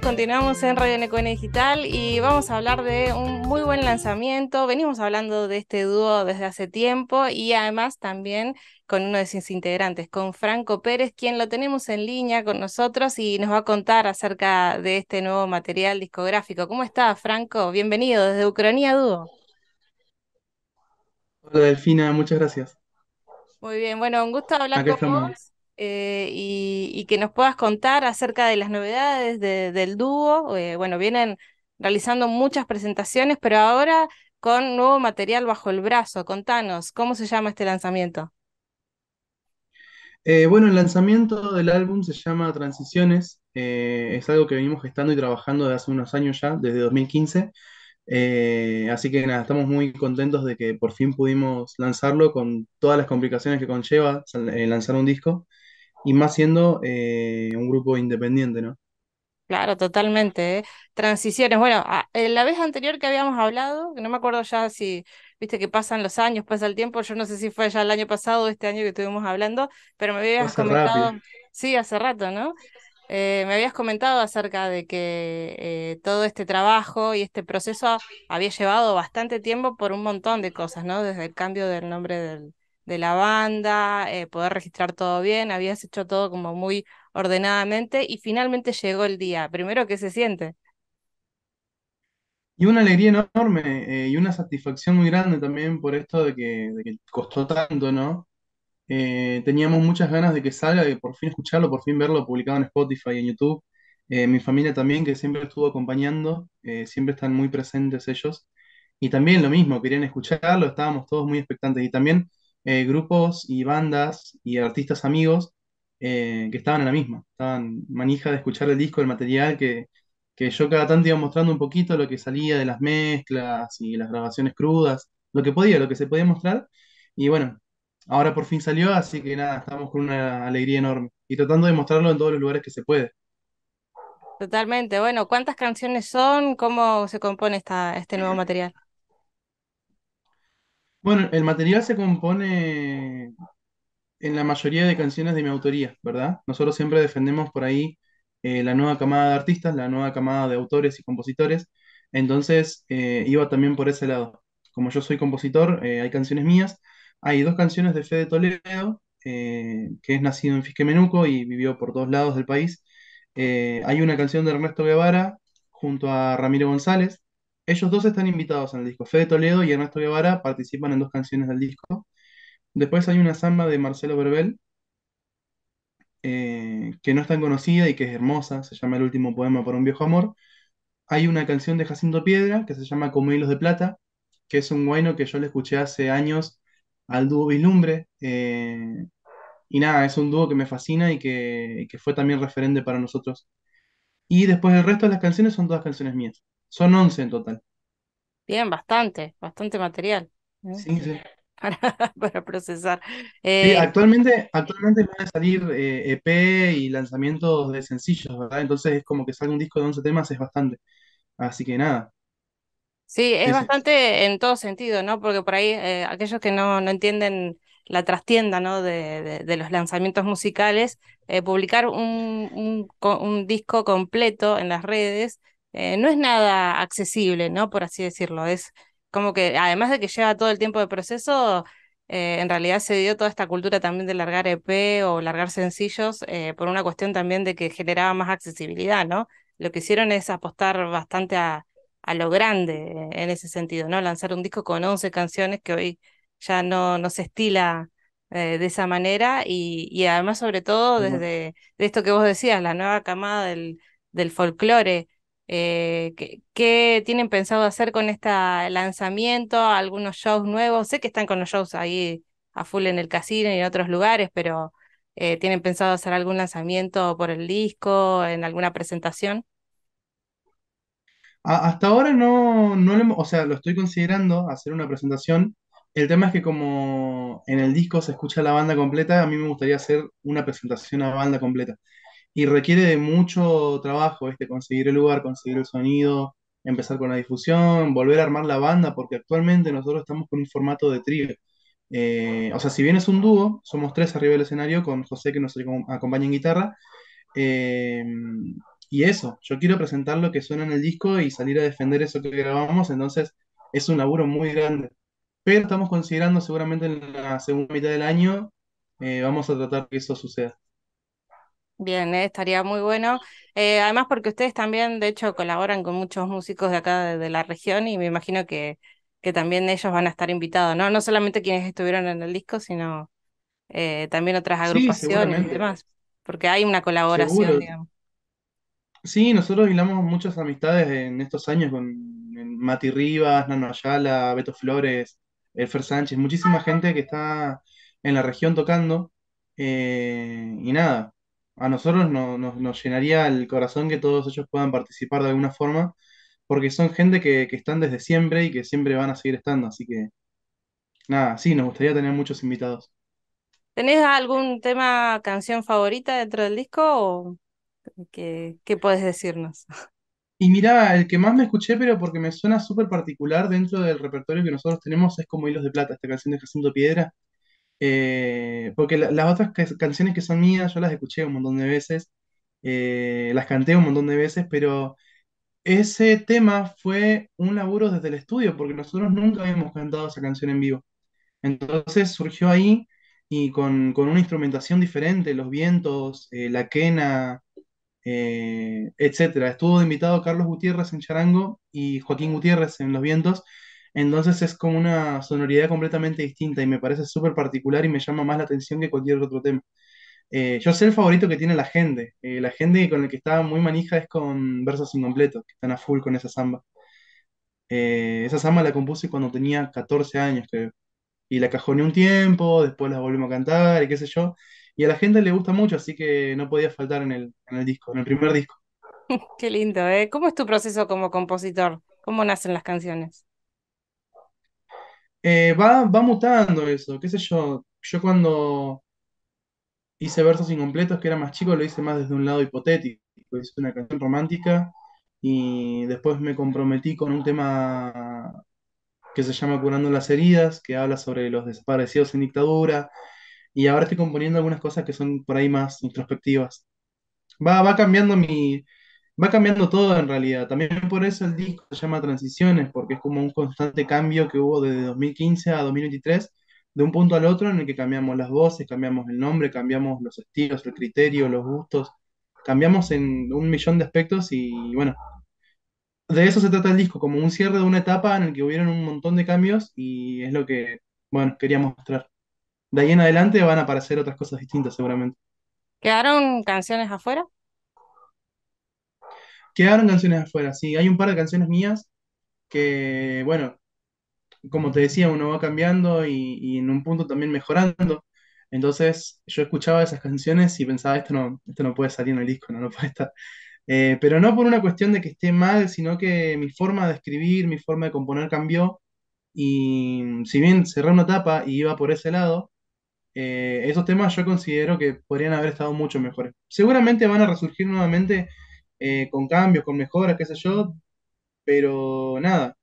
continuamos en Radio Necone Digital y vamos a hablar de un muy buen lanzamiento. Venimos hablando de este dúo desde hace tiempo y además también con uno de sus integrantes, con Franco Pérez, quien lo tenemos en línea con nosotros y nos va a contar acerca de este nuevo material discográfico. ¿Cómo está, Franco? Bienvenido desde Ucrania Dúo. Hola, Delfina, muchas gracias. Muy bien, bueno, un gusto hablar con vos. Eh, y, que nos puedas contar acerca de las novedades del dúo. Eh, bueno, vienen realizando muchas presentaciones, pero ahora con nuevo material bajo el brazo. Contanos, ¿cómo se llama este lanzamiento? Eh, bueno, el lanzamiento del álbum se llama Transiciones. es algo que venimos gestando y trabajando desde hace unos años ya, desde 2015. así que nada, estamos muy contentos de que por fin pudimos lanzarlo con todas las complicaciones que conlleva lanzar un disco y más siendo eh, un grupo independiente, ¿no? Claro, totalmente. ¿eh? Transiciones. Bueno, la vez anterior que habíamos hablado, que no me acuerdo ya si, viste que pasan los años, pasa el tiempo, yo no sé si fue ya el año pasado o este año que estuvimos hablando, pero me habías comentado, sí, hace rato, ¿no? Eh, me habías comentado acerca de que todo este trabajo y este proceso había llevado bastante tiempo por un montón de cosas, ¿no? Desde el cambio del nombre del, de la banda, eh, poder registrar todo bien, habías hecho todo como muy ordenadamente y finalmente llegó el día. Primero, ¿qué se siente? Y una alegría enorme eh, y una satisfacción muy grande también por esto de que, costó tanto, ¿no? Eh, teníamos muchas ganas de que salga, de por fin escucharlo, por fin verlo publicado en Spotify y en YouTube. mi familia también, que siempre estuvo acompañando, siempre están muy presentes ellos. Y también lo mismo, querían escucharlo, estábamos todos muy expectantes. Y también eh, grupos y bandas y artistas amigos eh, que estaban en la misma, estaban manija de escuchar el disco, el material, que, que yo cada tanto iba mostrando un poquito lo que salía de las mezclas y las grabaciones crudas, lo que podía, lo que se podía mostrar. Y bueno, ahora por fin salió, así que nada, estamos con una alegría enorme y tratando de mostrarlo en todos los lugares que se puede. Totalmente, bueno, ¿cuántas canciones son? ¿Cómo se compone esta, este nuevo material? Bueno, el material se compone en la mayoría de canciones de mi autoría, ¿verdad? Nosotros siempre defendemos por ahí eh, la nueva camada de artistas, la nueva camada de autores y compositores, entonces eh, iba también por ese lado. Como yo soy compositor, eh, hay canciones mías, hay dos canciones de Fede Toledo, que es nacido en Fisquemenuco y vivió por dos lados del país. hay una canción de Ernesto Guevara junto a Ramiro González, ellos dos están invitados en el disco. Fede Toledo y Ernesto Guevara participan en dos canciones del disco. Después hay una samba de Marcelo Verbel, eh, que no es tan conocida y que es hermosa, se llama El último poema por un viejo amor. Hay una canción de Jacinto Piedra que se llama Como hilos de plata, que es un guayno que yo le escuché hace años al dúo vislumbre. Eh, y nada, es un dúo que me fascina y que, y que, fue también referente para nosotros. Y después el resto de las canciones son todas canciones mías. Son 11 en total. Bien, bastante, bastante material. ¿eh? Sí, sí. Para, procesar. Eh, actualmente, actualmente van a salir EP eh, e y lanzamientos de sencillos, ¿verdad? Entonces es como que sale un disco de 11 temas, es bastante. Así que nada. Sí, es bastante en todo sentido, ¿no? Porque por ahí aquellos que no, entienden la trastienda ¿no? de, los lanzamientos musicales, publicar un, disco completo en las redes eh, no es nada accesible, ¿no? Por así decirlo. Es como que, además de que lleva todo el tiempo de proceso, eh, en realidad se dio toda esta cultura también de largar EP o largar sencillos eh, por una cuestión también de que generaba más accesibilidad, ¿no? Lo que hicieron es apostar bastante a, lo grande en ese sentido, ¿no? Lanzar un disco con 11 canciones que hoy ya no, se estila de esa manera y, además sobre todo desde esto que vos decías, la nueva camada del, del folclore, eh, ¿qué, tienen pensado hacer con este lanzamiento? ¿Algunos shows nuevos? Sé que están con los shows ahí a full en el casino y en otros lugares, pero eh, ¿tienen pensado hacer algún lanzamiento por el disco, en alguna presentación? hasta ahora no, lo, o sea, lo estoy considerando hacer una presentación. El tema es que como en el disco se escucha la banda completa, a mí me gustaría hacer una presentación a banda completa y requiere de mucho trabajo este, conseguir el lugar, conseguir el sonido, empezar con la difusión, volver a armar la banda, porque actualmente nosotros estamos con un formato de trio eh, o sea, si bien es un dúo, somos tres arriba del escenario con José que nos acompaña en guitarra. Eh, y eso, yo quiero presentar lo que suena en el disco y salir a defender eso que grabamos, entonces es un laburo muy grande. Pero estamos considerando seguramente en la segunda mitad del año, eh, vamos a tratar que eso suceda. Bien, eh, estaría muy bueno. Eh, además, porque ustedes también, de hecho, colaboran con muchos músicos de acá de, la región y me imagino que, que, también ellos van a estar invitados, ¿no? No solamente quienes estuvieron en el disco, sino eh, también otras agrupaciones y demás, porque hay una colaboración, digamos. Sí, nosotros hilamos muchas amistades en estos años con Mati Rivas, Nano Ayala, Beto Flores, Elfer Sánchez, muchísima gente que está en la región tocando. y nada, a nosotros nos llenaría el corazón que todos ellos puedan participar de alguna forma, porque son gente que, están desde siempre y que siempre van a seguir estando. Así que, nada, sí, nos gustaría tener muchos invitados. ¿Tenés algún tema, canción favorita dentro del disco o qué, qué podés decirnos? Y mirá, el que más me escuché, pero porque me suena súper particular dentro del repertorio que nosotros tenemos, es como Hilos de Plata, esta canción de Jacinto Piedra. Eh, porque las otras canciones que son mías, yo las escuché un montón de veces, eh, las canté un montón de veces, pero ese tema fue un laburo desde el estudio, porque nosotros nunca habíamos cantado esa canción en vivo. Entonces surgió ahí y con, una instrumentación diferente, los vientos, eh, la quena, etcétera. Estuvo invitado Carlos Gutiérrez en charango y Joaquín Gutiérrez en los vientos, entonces es como una sonoridad completamente distinta y me parece súper particular y me llama más la atención que cualquier otro tema. Eh, yo sé el favorito que tiene la gente. Eh, la gente con el que estaba muy manija es con Versos Incompletos, que están a full con esa samba. Eh, esa samba la compuse cuando tenía 14 años, Y la cajoneé un tiempo, después la volvimos a cantar y qué sé yo. Y a la gente le gusta mucho, así que no podía faltar en el, en el disco, en el primer disco. Qué lindo, ¿Cómo es tu proceso como compositor? ¿Cómo nacen las canciones? Eh, va, mutando eso, qué sé yo. Yo cuando hice versos incompletos que era más chico, lo hice más desde un lado hipotético. Hice una canción romántica y después me comprometí con un tema que se llama Curando las heridas, que habla sobre los desaparecidos en dictadura. Y ahora estoy componiendo algunas cosas que son por ahí más introspectivas. Va, va cambiando mi, va cambiando todo en realidad. También por eso el disco se llama Transiciones, porque es como un constante cambio que hubo desde 2015 a 2023, de un punto al otro en el que cambiamos las voces, cambiamos el nombre, cambiamos los estilos, el criterio, los gustos, cambiamos en un millón de aspectos y bueno, de eso se trata el disco, como un cierre de una etapa en el que hubieron un montón de cambios y es lo que, bueno, quería mostrar. De ahí en adelante van a aparecer otras cosas distintas seguramente. ¿Quedaron canciones afuera? quedaron canciones afuera, sí. Hay un par de canciones mías que, bueno, como te decía, uno va cambiando y, en un punto también mejorando. Entonces yo escuchaba esas canciones y pensaba, esto no, esto no puede salir en el disco, no, puede estar. Eh, pero no por una cuestión de que esté mal, sino que mi forma de escribir, mi forma de componer cambió. Y si bien cerré una etapa y iba por ese lado, eh, esos temas yo considero que podrían haber estado mucho mejores. Seguramente van a resurgir nuevamente eh, con cambios, con mejoras, qué sé yo, pero nada,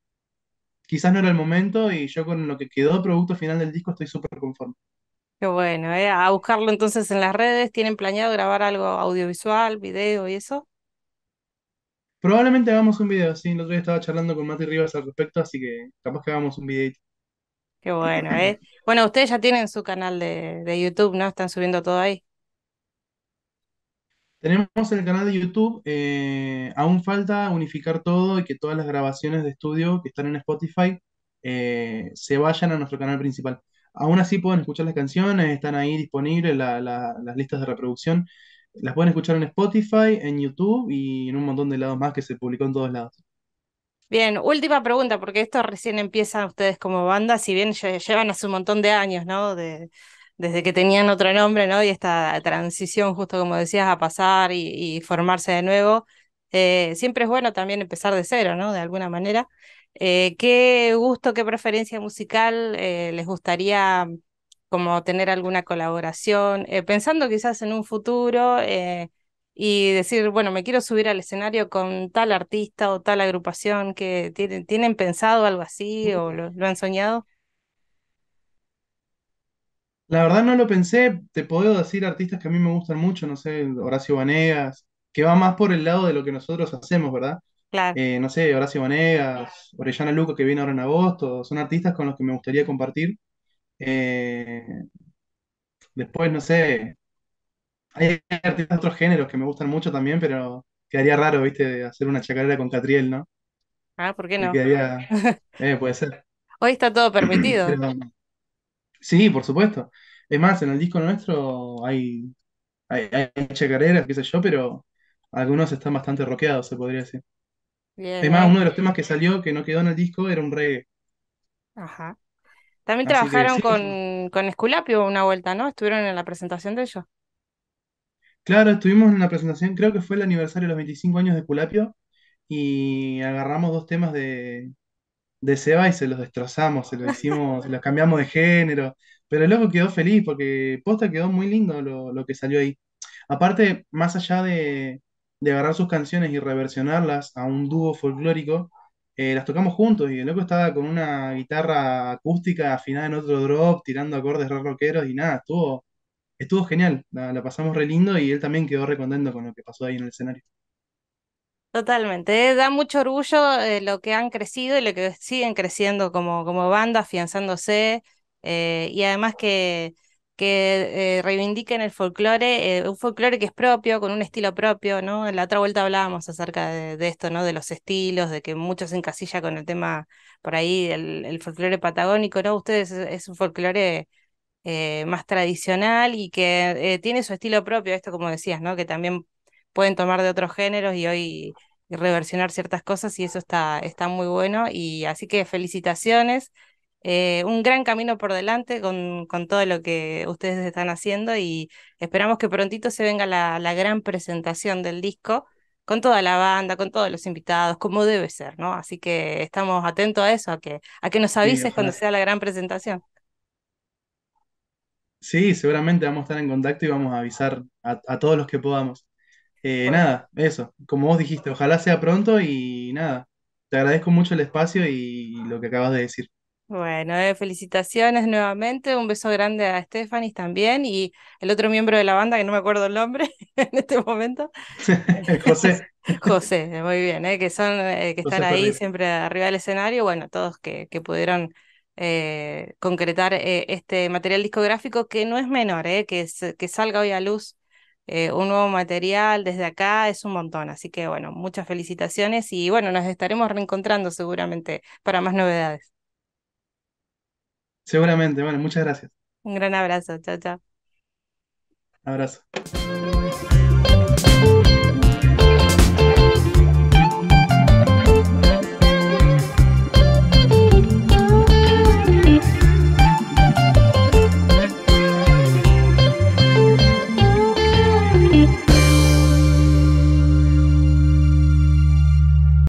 quizás no era el momento y yo con lo que quedó producto final del disco estoy súper conforme. Qué bueno, ¿eh? a buscarlo entonces en las redes, ¿tienen planeado grabar algo audiovisual, video y eso? Probablemente hagamos un video, sí, el otro día estaba charlando con Mati Rivas al respecto, así que capaz que hagamos un videito. Qué bueno, ¿eh? Bueno, ustedes ya tienen su canal de YouTube, ¿no? Están subiendo todo ahí. Tenemos el canal de YouTube, eh, aún falta unificar todo y que todas las grabaciones de estudio que están en Spotify eh, se vayan a nuestro canal principal. Aún así pueden escuchar las canciones, están ahí disponibles las listas de reproducción. Las pueden escuchar en Spotify, en YouTube y en un montón de lados más que se publicó en todos lados. Bien, última pregunta, porque esto recién empiezan ustedes como banda, si bien llevan hace un montón de años, ¿no? desde que tenían otro nombre, ¿no? Y esta transición, justo como decías, a pasar y, formarse de nuevo, eh, siempre es bueno también empezar de cero, ¿no? De alguna manera. Eh, ¿Qué gusto, qué preferencia musical eh, les gustaría como tener alguna colaboración? pensando quizás en un futuro y decir, bueno, me quiero subir al escenario con tal artista o tal agrupación que tienen, pensado algo así o lo han soñado? La verdad no lo pensé, te puedo decir artistas que a mí me gustan mucho, no sé, Horacio Vanegas, que va más por el lado de lo que nosotros hacemos, ¿verdad? Claro. Eh, no sé, Horacio Vanegas, Orellana Luco que viene ahora en agosto, son artistas con los que me gustaría compartir. Eh, después, no sé, hay artistas de otros géneros que me gustan mucho también, pero quedaría raro, viste, hacer una chacarera con Catriel, ¿no? Ah, ¿por qué no? eh, puede ser. Hoy está todo permitido. Sí, por supuesto. Es más, en el disco nuestro hay, hay, hay qué sé yo, pero algunos están bastante rockeados, se podría decir. Bien, Es más, uno de los temas que salió que no quedó en el disco era un reggae. Ajá. También trabajaron con, con Esculapio una vuelta, ¿no? Estuvieron en la presentación de ellos. claro, estuvimos en la presentación, creo que fue el aniversario de los 25 años de Esculapio y agarramos dos temas de, de Seba y se los destrozamos, se los hicimos, cambiamos de género. Pero el loco quedó feliz porque posta quedó muy lindo lo, que salió ahí. Aparte, más allá de, de, agarrar sus canciones y reversionarlas a un dúo folclórico, eh, las tocamos juntos y el loco estaba con una guitarra acústica afinada en otro drop, tirando acordes re rockeros y nada, estuvo, estuvo genial. La, la pasamos re lindo y él también quedó re contento con lo que pasó ahí en el escenario. Totalmente, da mucho orgullo eh, lo que han crecido y lo que siguen creciendo como, como banda, afianzándose, eh, y además que, que eh, reivindiquen el folclore, un folclore que es propio, con un estilo propio, ¿no? En la otra vuelta hablábamos acerca de, esto, ¿no? De los estilos, de que muchos se encasilla con el tema por ahí, el, folclore patagónico, ¿no? Ustedes es, es un folclore más tradicional y que tiene su estilo propio, esto como decías, ¿no? Que también pueden tomar de otros géneros y hoy reversionar ciertas cosas y eso está, está muy bueno. Y así que felicitaciones. Eh, un gran camino por delante con, todo lo que ustedes están haciendo y esperamos que prontito se venga la, gran presentación del disco con toda la banda, con todos los invitados, como debe ser, ¿no? Así que estamos atentos a eso, a que, a que nos avises cuando sea la gran presentación. Sí, seguramente vamos a estar en contacto y vamos a avisar a todos los que podamos. Eh, nada, eso, como vos dijiste, ojalá sea pronto y nada, te agradezco mucho el espacio y lo que acabas de decir. Bueno, eh, felicitaciones nuevamente, un beso grande a Stephanie también y el otro miembro de la banda, que no me acuerdo el nombre en este momento. José. José, muy bien, eh, que son, que están ahí siempre arriba del escenario, bueno, todos que, pudieron concretar este material discográfico que no es menor, que, que salga hoy a luz eh, un nuevo material desde acá, es un montón. Así que bueno, muchas felicitaciones y bueno, nos estaremos reencontrando seguramente para más novedades. Seguramente, bueno, muchas gracias. Un gran abrazo, chao, chao. Abrazo.